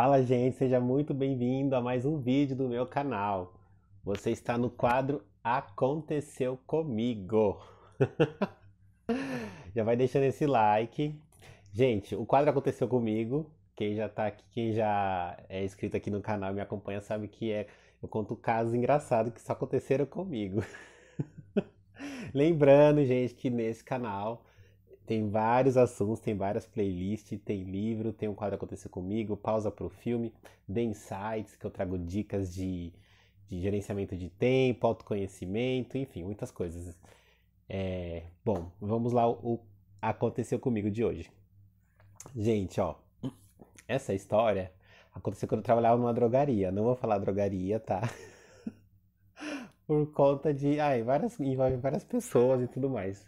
Fala gente, seja muito bem-vindo a mais um vídeo do meu canal. Você está no quadro Aconteceu Comigo. já vai deixando esse like. Gente, o quadro Aconteceu Comigo, quem já tá aqui, quem já é inscrito aqui no canal e me acompanha sabe que é eu conto casos engraçados que só aconteceram comigo. Lembrando, gente, que nesse canal tem vários assuntos, tem várias playlists, tem livro, tem um quadro Aconteceu Comigo, pausa para o filme, The Insights, que eu trago dicas de, de gerenciamento de tempo, autoconhecimento, enfim, muitas coisas. É, bom, vamos lá o Aconteceu Comigo de hoje. Gente, ó, essa história aconteceu quando eu trabalhava numa drogaria. Não vou falar drogaria, tá? Por conta de. Ai, várias, envolve várias pessoas e tudo mais.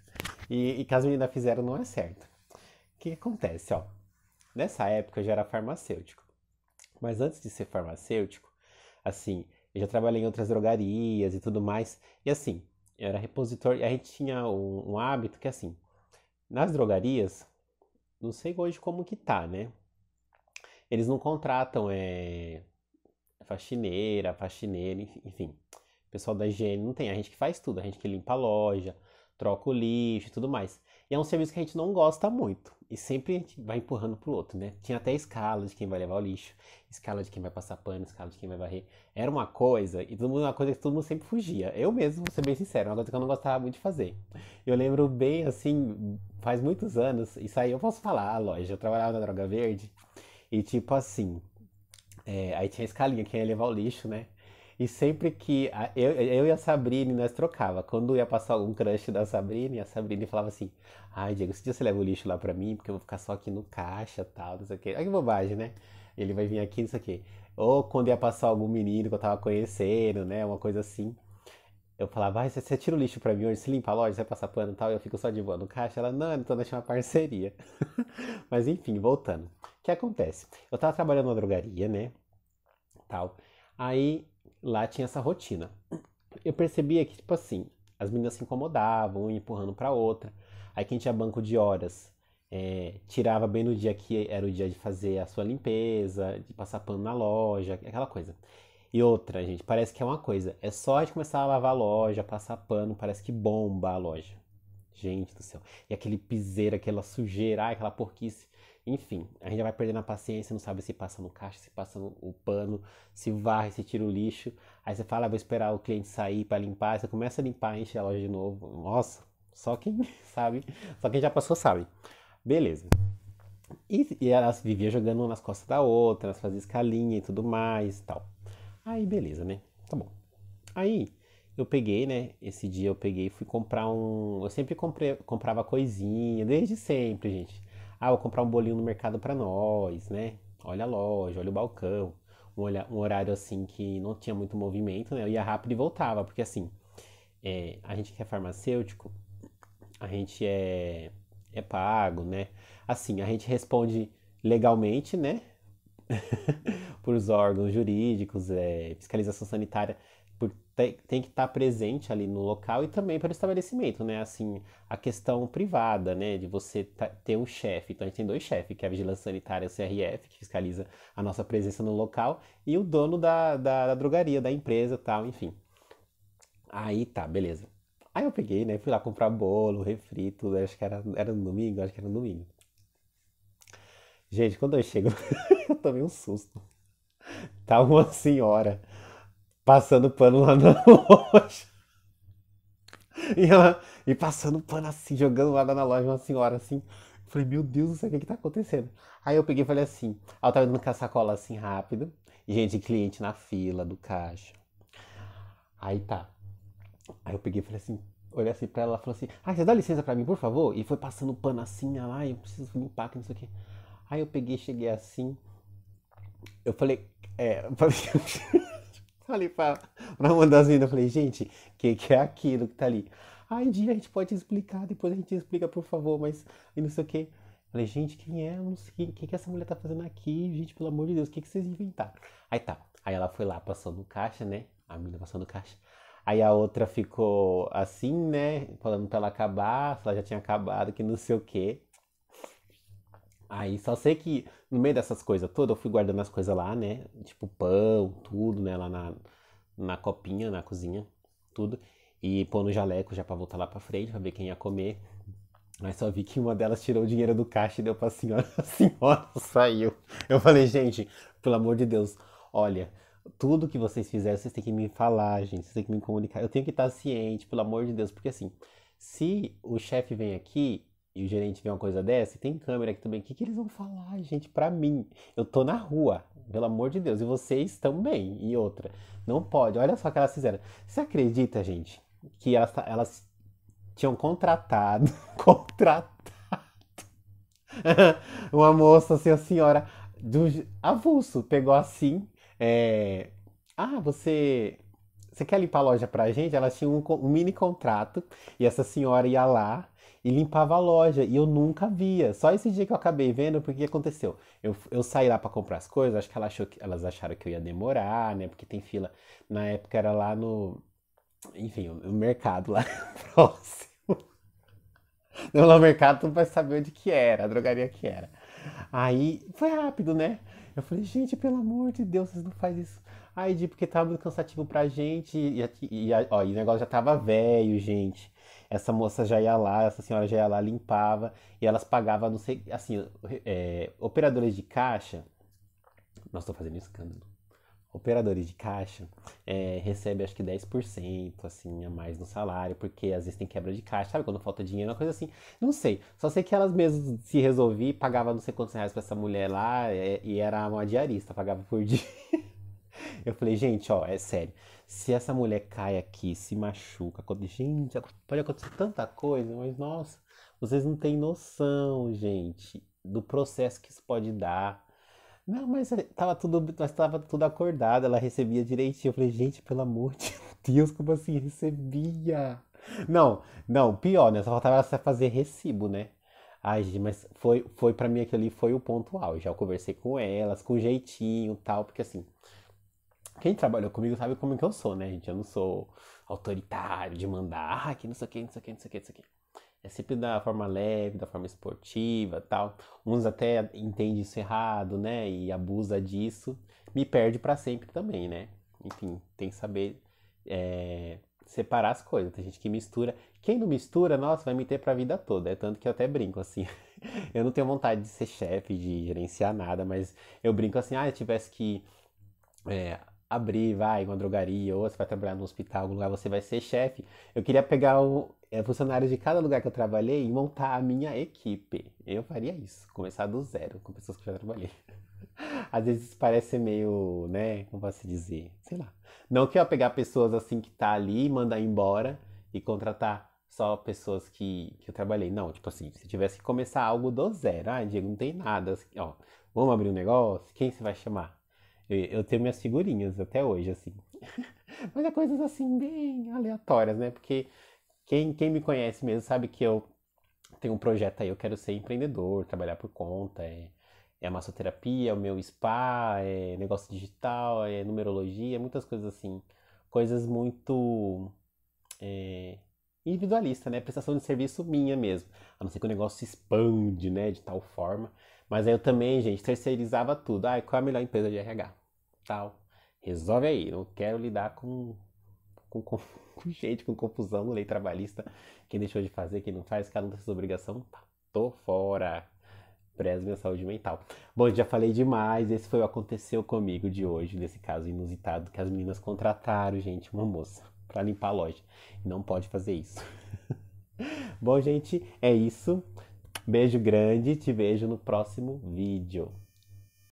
E, e que as meninas fizeram não é certo. O que, acontece, ó? Nessa época eu já era farmacêutico. Mas antes de ser farmacêutico, assim, eu já trabalhei em outras drogarias e tudo mais. E assim, eu era repositor e a gente tinha um, um hábito que assim, nas drogarias, não sei hoje como que tá, né? Eles não contratam é, faxineira, faxineira, enfim, pessoal da higiene, não tem. A gente que faz tudo, a gente que limpa a loja, troca o lixo e tudo mais. E é um serviço que a gente não gosta muito. E sempre a gente vai empurrando pro outro, né? Tinha até escala de quem vai levar o lixo, escala de quem vai passar pano, escala de quem vai varrer. Era uma coisa, e todo mundo, uma coisa que todo mundo sempre fugia. Eu mesmo, vou ser bem sincero, uma coisa que eu não gostava muito de fazer. Eu lembro bem, assim, faz muitos anos, isso aí eu posso falar, a loja, eu trabalhava na Droga Verde, e tipo assim, é, aí tinha a escalinha, quem ia levar o lixo, né? E sempre que. A, eu, eu e a Sabrina nós trocava. Quando ia passar algum crush da Sabrina, a Sabrina falava assim: Ai, Diego, esse dia você leva o lixo lá pra mim, porque eu vou ficar só aqui no caixa tal, não sei o quê. Olha que bobagem, né? Ele vai vir aqui, não sei o quê. Ou quando ia passar algum menino que eu tava conhecendo, né? Uma coisa assim. Eu falava, ah, você, você tira o lixo pra mim hoje, se limpa a loja, você vai passar pano e tal, eu fico só de boa no caixa. Ela, não, então deixa uma parceria. Mas enfim, voltando. O que acontece? Eu tava trabalhando na drogaria, né? Tal. Aí lá tinha essa rotina. Eu percebia que, tipo assim, as meninas se incomodavam, um empurrando para outra. Aí quem tinha banco de horas é, tirava bem no dia que era o dia de fazer a sua limpeza, de passar pano na loja, aquela coisa. E outra, gente, parece que é uma coisa. É só de começar a lavar a loja, passar pano, parece que bomba a loja. Gente do céu. E aquele piseiro, aquela sujeira, aquela porquice. Enfim, a gente vai perdendo a paciência, não sabe se passa no caixa, se passa no, pano, se varre, se tira o lixo. Aí você fala, ah, vou esperar o cliente sair para limpar. Aí você começa a limpar, enche a loja de novo. Nossa, só quem sabe, só quem já passou sabe. Beleza. E, e elas viviam jogando nas costas da outra, elas faziam escalinha e tudo mais e tal. Aí, beleza, né? Tá bom. Aí, eu peguei, né? Esse dia eu peguei e fui comprar um. Eu sempre comprei, comprava coisinha, desde sempre, gente. Ah, vou comprar um bolinho no mercado para nós, né? Olha a loja, olha o balcão. Um, um horário assim que não tinha muito movimento, né? Eu ia rápido e voltava, porque assim, é, a gente que é farmacêutico, a gente é, é pago, né? Assim, a gente responde legalmente, né? Por os órgãos jurídicos, é, fiscalização sanitária por, tem, tem, que estar tá presente ali no local e também para o estabelecimento, né? Assim, a questão privada, né? De você tá, ter um chefe. Então a gente tem dois chefes, que é a Vigilância Sanitária, a CRF, que fiscaliza a nossa presença no local, e o dono da, da, da drogaria, da empresa tal, enfim. Aí tá, beleza. Aí eu peguei, né? Fui lá comprar bolo, refri, tudo. Acho que era, era no domingo, acho que era no domingo. Gente, quando eu chego, eu tomei um susto. Tá uma senhora passando pano lá na loja. E, ela, e passando pano assim, jogando lá na loja uma senhora assim. falei, meu Deus não sei o que que tá acontecendo? Aí eu peguei e falei assim, ela tava indo com a sacola assim rápido. E, gente, cliente na fila do caixa. Aí tá. Aí eu peguei e falei assim, olhei assim pra ela, ela falou assim, ah, você dá licença pra mim, por favor? E foi passando pano assim, ela, ah, ai, eu preciso limpar aqui, não sei o que. Aí eu peguei, cheguei assim, eu falei, é, eu falei falei pra, pra uma das meninas, eu falei, gente, o que, que é aquilo que tá ali? Ai, dia a gente pode explicar, depois a gente explica, por favor, mas e não sei o que. Falei, gente, quem é? Não sei, o que, que essa mulher tá fazendo aqui? Gente, pelo amor de Deus, o que, que vocês inventaram? Aí tá, aí ela foi lá passando caixa, né? A menina passando caixa. Aí a outra ficou assim, né? Falando pra ela acabar, se ela já tinha acabado, que não sei o que. Aí só sei que no meio dessas coisas todas, eu fui guardando as coisas lá, né? Tipo pão, tudo, né? Lá na, na copinha, na cozinha, tudo. E pô no jaleco já pra voltar lá pra frente, pra ver quem ia comer. Mas só vi que uma delas tirou o dinheiro do caixa e deu pra senhora. A senhora saiu. Eu falei, gente, pelo amor de Deus, olha, tudo que vocês fizeram, vocês têm que me falar, gente. Vocês têm que me comunicar. Eu tenho que estar ciente, pelo amor de Deus. Porque assim, se o chefe vem aqui e o gerente vê uma coisa dessa, tem câmera aqui também. O que, que eles vão falar, gente, pra mim? Eu tô na rua, pelo amor de Deus. E vocês também. E outra, não pode. Olha só o que elas fizeram. Você acredita, gente, que elas, elas tinham contratado, contratado uma moça, assim, a senhora do avulso, pegou assim, é, ah, você você quer limpar a loja pra gente? Elas tinham um, um mini contrato e essa senhora ia lá e limpava a loja e eu nunca via. Só esse dia que eu acabei vendo, porque aconteceu? Eu, eu saí lá para comprar as coisas, acho que, ela achou que elas acharam que eu ia demorar, né? Porque tem fila. Na época era lá no. Enfim, o, o mercado lá próximo. Não, lá no mercado tu vai saber onde que era, a drogaria que era. Aí foi rápido, né? Eu falei, gente, pelo amor de Deus, vocês não fazem isso. Aí, de porque tava muito cansativo pra gente. E, e, ó, e o negócio já tava velho, gente. Essa moça já ia lá, essa senhora já ia lá, limpava. E elas pagavam, não sei, assim, é, operadoras de caixa. Nossa, tô fazendo escândalo operadores de caixa é, recebe acho que 10% assim a mais no salário, porque às vezes tem quebra de caixa, sabe? Quando falta dinheiro, uma coisa assim. Não sei. Só sei que elas mesmas se resolviam, pagava não sei quantos reais pra essa mulher lá é, e era uma diarista, pagava por dia. Eu falei, gente, ó, é sério. Se essa mulher cai aqui, se machuca, gente, pode acontecer tanta coisa, mas nossa, vocês não têm noção, gente, do processo que isso pode dar não, mas é, tava tudo, tava tudo acordado, ela recebia direitinho. Eu falei, gente, pelo amor de Deus, como assim recebia? Não, não, pior, né? Só faltava ela fazer recibo, né? Ai, gente, mas foi, foi para mim aquele foi o ponto auge. Eu conversei com elas, com jeitinho tal, porque assim, quem trabalhou comigo sabe como que eu sou, né, gente? Eu não sou autoritário de mandar, ah, que não sei o que, não sei o que, não sei o que, não sei o que. É sempre da forma leve, da forma esportiva, tal. Uns até entendem isso errado, né? E abusa disso. Me perde para sempre também, né? Enfim, tem que saber é, separar as coisas. Tem gente que mistura. Quem não mistura, nossa, vai me ter pra vida toda. É tanto que eu até brinco assim. eu não tenho vontade de ser chefe, de gerenciar nada, mas eu brinco assim, ah, eu tivesse que. É, abrir, vai, uma drogaria, ou você vai trabalhar no hospital, algum lugar, você vai ser chefe. Eu queria pegar o, é, funcionários de cada lugar que eu trabalhei e montar a minha equipe. Eu faria isso, começar do zero com pessoas que já trabalhei. Às vezes parece meio, né, como posso dizer, sei lá. Não que eu pegar pessoas assim que tá ali, mandar embora e contratar só pessoas que, que eu trabalhei. Não, tipo assim, se tivesse que começar algo do zero, ah, Diego, não tem nada, assim, ó, vamos abrir um negócio, quem você vai chamar? Eu, eu tenho minhas figurinhas até hoje, assim. Mas é coisas assim, bem aleatórias, né? Porque quem, quem me conhece mesmo sabe que eu tenho um projeto aí, eu quero ser empreendedor, trabalhar por conta, é, é a massoterapia, é o meu spa, é negócio digital, é numerologia, muitas coisas assim. Coisas muito é, individualista, né? Prestação de serviço minha mesmo. A não ser que o negócio se expande, né? De tal forma. Mas aí eu também, gente, terceirizava tudo. Ah, qual é a melhor empresa de RH? Tal. Resolve aí, não quero lidar com com, com, com gente, com confusão, lei trabalhista, quem deixou de fazer, quem não faz, cada um tem sua obrigação, tá, tô fora. Preze minha saúde mental. Bom, já falei demais. Esse foi o Aconteceu Comigo de hoje, nesse caso inusitado que as meninas contrataram, gente, uma moça, para limpar a loja. Não pode fazer isso. Bom, gente, é isso. Beijo grande, te vejo no próximo vídeo.